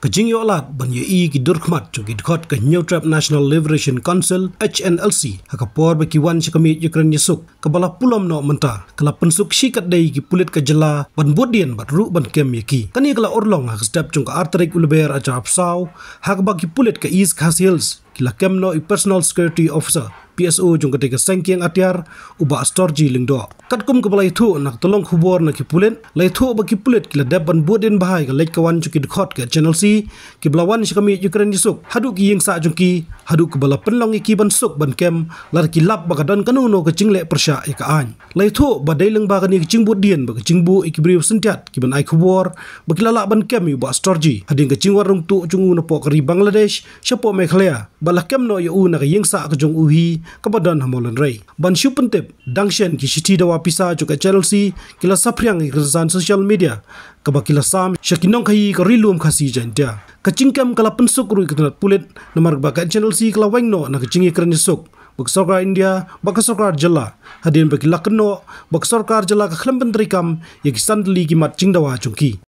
kajing yo alat ban ye ki durkhmat chu git khot ka new trap national liberation council hnlc ha ka por ba ki wan chi kamit ye kran ka bala pulam no menta kala pun suk shi ka dei ki pulit ka jala ban bodien bat ru ban kem ye ki kani kala orlong ha step chung ka arthrik ulber ajap sau ha ka ba ki pulit ka is khas hills kila kem no i personal security officer PSO jung kate ke sankeng atyar uba storji lingdo katkum ke balai thu nak tolong hubur nak kipulen lai thu ba kipulet kila deban bodin bahai ke lek kawan cuki dekat ke channel C ki blawan shikami ukraine suk hadu ki yeng sa jung ki hadu penlong ki ban suk ban kem lar ki lap ba kadan kanu no ke jingle persha ika an lai thu ba dai leng ba ka ni ki jingbu dien ba ki jingbu ikibri sentiat ki ban ai khubor ba kila ban kem uba storji hading ke jingwar rung tu chungu na po ri bangladesh shapo mekhlea balakem no yu ya na ka yeng sa ka jung uhi kapadan hamolan Ray, ban shupentep dangshen ki city dawa pisa channel chelsea kila sapriang gizan social media kaba kila sam syakinong khai ka rilum khasi jantia kachingkam kala pensuk rui kitna pulet namar ba ka chelsea kala wangno na kachingi kran suk baksorka india baksorka jalla hadin ba kila kno baksorka jalla ka khlambandrikam yakistan league ma chingdawa chungki